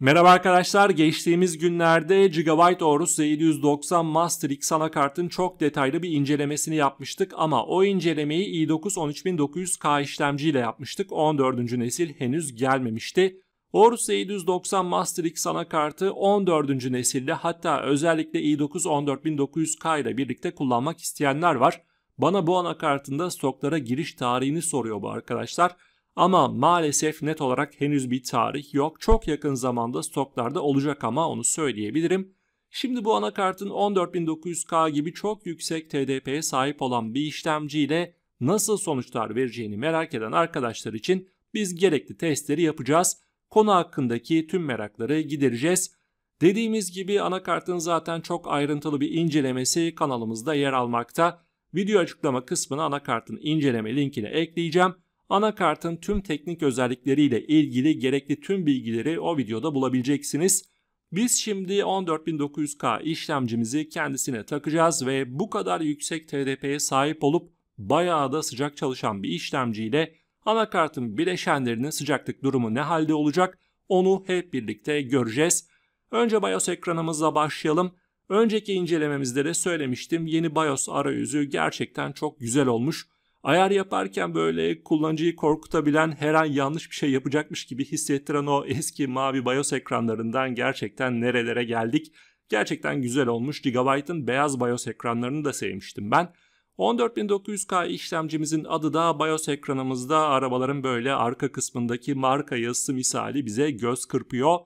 Merhaba arkadaşlar, geçtiğimiz günlerde Gigabyte Aorus Z790 Master X anakartın çok detaylı bir incelemesini yapmıştık ama o incelemeyi i9 13900K işlemciyle yapmıştık. 14. nesil henüz gelmemişti. Aorus Z790 Master X anakartı 14. nesilde hatta özellikle i9 14900K ile birlikte kullanmak isteyenler var. Bana bu anakartında stoklara giriş tarihini soruyor bu arkadaşlar. Ama maalesef net olarak henüz bir tarih yok. Çok yakın zamanda stoklarda olacak ama onu söyleyebilirim. Şimdi bu anakartın 14900K gibi çok yüksek TDP'ye sahip olan bir işlemciyle nasıl sonuçlar vereceğini merak eden arkadaşlar için biz gerekli testleri yapacağız. Konu hakkındaki tüm merakları gidereceğiz. Dediğimiz gibi anakartın zaten çok ayrıntılı bir incelemesi kanalımızda yer almakta. Video açıklama kısmına anakartın inceleme linkini ekleyeceğim. Anakartın tüm teknik özellikleriyle ilgili gerekli tüm bilgileri o videoda bulabileceksiniz. Biz şimdi 14900K işlemcimizi kendisine takacağız ve bu kadar yüksek TDP'ye sahip olup bayağı da sıcak çalışan bir işlemciyle anakartın bileşenlerinin sıcaklık durumu ne halde olacak onu hep birlikte göreceğiz. Önce BIOS ekranımızla başlayalım. Önceki incelememizde de söylemiştim yeni BIOS arayüzü gerçekten çok güzel olmuş. Ayar yaparken böyle kullanıcıyı korkutabilen her an yanlış bir şey yapacakmış gibi hissettiren o eski mavi BIOS ekranlarından gerçekten nerelere geldik. Gerçekten güzel olmuş. Gigabyte'ın beyaz BIOS ekranlarını da sevmiştim ben. 14900K işlemcimizin adı da BIOS ekranımızda arabaların böyle arka kısmındaki marka yazısı misali bize göz kırpıyor.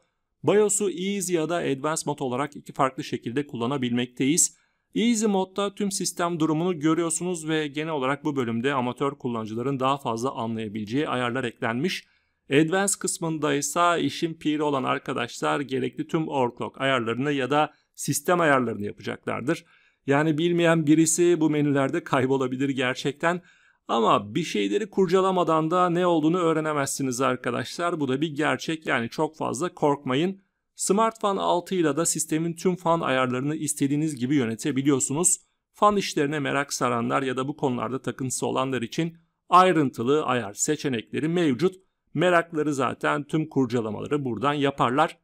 BIOS'u Easy ya da Advanced Mode olarak iki farklı şekilde kullanabilmekteyiz. Easy modda tüm sistem durumunu görüyorsunuz ve genel olarak bu bölümde amatör kullanıcıların daha fazla anlayabileceği ayarlar eklenmiş. Advanced kısmında ise işin piri olan arkadaşlar gerekli tüm overclock ayarlarını ya da sistem ayarlarını yapacaklardır. Yani bilmeyen birisi bu menülerde kaybolabilir gerçekten. Ama bir şeyleri kurcalamadan da ne olduğunu öğrenemezsiniz arkadaşlar. Bu da bir gerçek yani çok fazla korkmayın. Smartfan 6 ile de sistemin tüm fan ayarlarını istediğiniz gibi yönetebiliyorsunuz. Fan işlerine merak saranlar ya da bu konularda takıntısı olanlar için ayrıntılı ayar seçenekleri mevcut. Merakları zaten tüm kurcalamaları buradan yaparlar.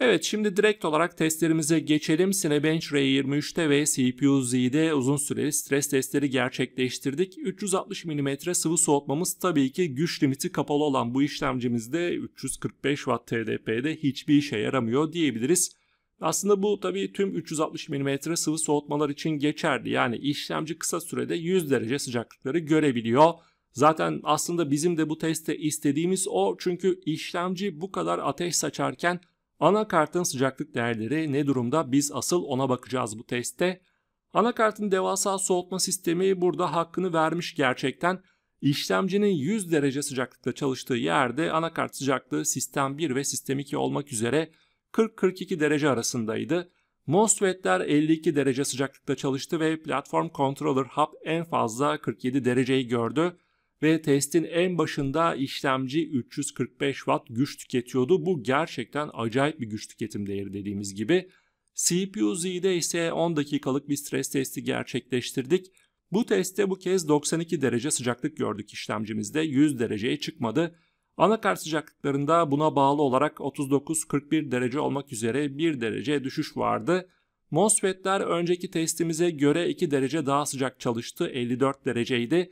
Evet şimdi direkt olarak testlerimize geçelim. Cinebench R23'te ve CPU-Z'de uzun süreli stres testleri gerçekleştirdik. 360 mm sıvı soğutmamız tabii ki güç limiti kapalı olan bu işlemcimizde 345 Watt TDP'de hiçbir işe yaramıyor diyebiliriz. Aslında bu tabii tüm 360 mm sıvı soğutmalar için geçerli. Yani işlemci kısa sürede 100 derece sıcaklıkları görebiliyor. Zaten aslında bizim de bu testte istediğimiz o çünkü işlemci bu kadar ateş saçarken Anakartın sıcaklık değerleri ne durumda biz asıl ona bakacağız bu testte. Anakartın devasa soğutma sistemi burada hakkını vermiş gerçekten. İşlemcinin 100 derece sıcaklıkta çalıştığı yerde anakart sıcaklığı sistem 1 ve sistem 2 olmak üzere 40-42 derece arasındaydı. MOSFET'ler 52 derece sıcaklıkta çalıştı ve platform controller hub en fazla 47 dereceyi gördü ve testin en başında işlemci 345 watt güç tüketiyordu. Bu gerçekten acayip bir güç tüketim değeri dediğimiz gibi. CPU-Z'de ise 10 dakikalık bir stres testi gerçekleştirdik. Bu testte bu kez 92 derece sıcaklık gördük işlemcimizde 100 dereceye çıkmadı. Anakart sıcaklıklarında buna bağlı olarak 39-41 derece olmak üzere 1 derece düşüş vardı. MOSFET'ler önceki testimize göre 2 derece daha sıcak çalıştı 54 dereceydi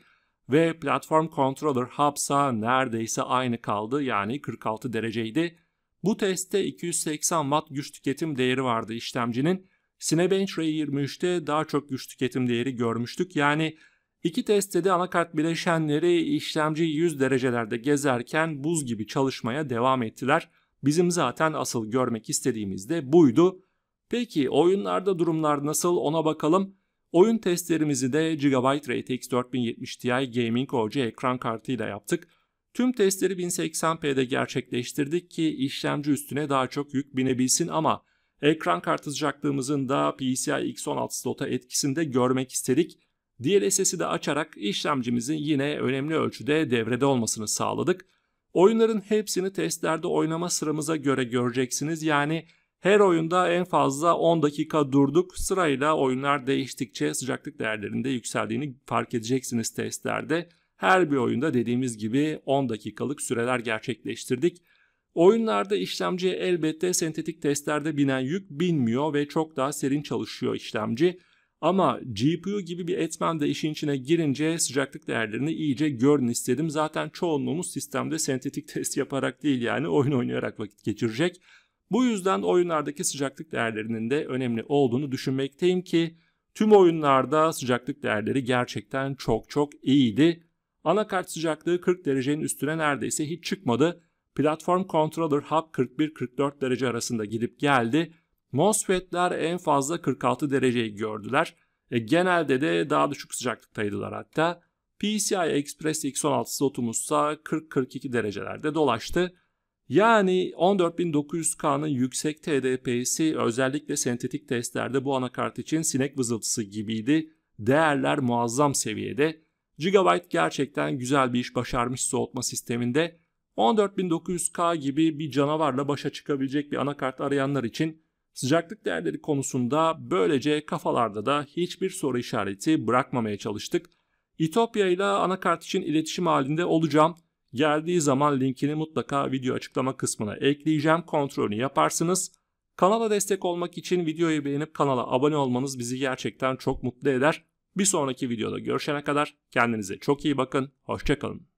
ve platform controller hubs'a neredeyse aynı kaldı yani 46 dereceydi. Bu testte 280 watt güç tüketim değeri vardı işlemcinin. Cinebench R23'te daha çok güç tüketim değeri görmüştük. Yani iki testte de anakart bileşenleri işlemci 100 derecelerde gezerken buz gibi çalışmaya devam ettiler. Bizim zaten asıl görmek istediğimiz de buydu. Peki oyunlarda durumlar nasıl ona bakalım. Oyun testlerimizi de Gigabyte RTX 4070 Ti Gaming OC ekran kartıyla yaptık. Tüm testleri 1080p'de gerçekleştirdik ki işlemci üstüne daha çok yük binebilsin ama ekran kartı sıcaklığımızın da PCI X16 slota etkisinde görmek istedik. DLSS'i de açarak işlemcimizin yine önemli ölçüde devrede olmasını sağladık. Oyunların hepsini testlerde oynama sıramıza göre göreceksiniz. Yani her oyunda en fazla 10 dakika durduk. Sırayla oyunlar değiştikçe sıcaklık değerlerinde yükseldiğini fark edeceksiniz testlerde. Her bir oyunda dediğimiz gibi 10 dakikalık süreler gerçekleştirdik. Oyunlarda işlemci elbette sentetik testlerde binen yük binmiyor ve çok daha serin çalışıyor işlemci. Ama GPU gibi bir etmen de işin içine girince sıcaklık değerlerini iyice görün istedim. Zaten çoğunluğumuz sistemde sentetik test yaparak değil yani oyun oynayarak vakit geçirecek. Bu yüzden oyunlardaki sıcaklık değerlerinin de önemli olduğunu düşünmekteyim ki tüm oyunlarda sıcaklık değerleri gerçekten çok çok iyiydi. Anakart sıcaklığı 40 derecenin üstüne neredeyse hiç çıkmadı. Platform Controller Hub 41-44 derece arasında gidip geldi. MOSFET'ler en fazla 46 dereceyi gördüler. E, genelde de daha düşük sıcaklıktaydılar hatta. PCI Express X16 slotumuzsa 40-42 derecelerde dolaştı. Yani 14900K'nın yüksek TDP'si özellikle sentetik testlerde bu anakart için sinek vızıltısı gibiydi. Değerler muazzam seviyede. Gigabyte gerçekten güzel bir iş başarmış soğutma sisteminde. 14900K gibi bir canavarla başa çıkabilecek bir anakart arayanlar için sıcaklık değerleri konusunda böylece kafalarda da hiçbir soru işareti bırakmamaya çalıştık. İtopya ile anakart için iletişim halinde olacağım. Geldiği zaman linkini mutlaka video açıklama kısmına ekleyeceğim. Kontrolünü yaparsınız. Kanala destek olmak için videoyu beğenip kanala abone olmanız bizi gerçekten çok mutlu eder. Bir sonraki videoda görüşene kadar kendinize çok iyi bakın. Hoşçakalın.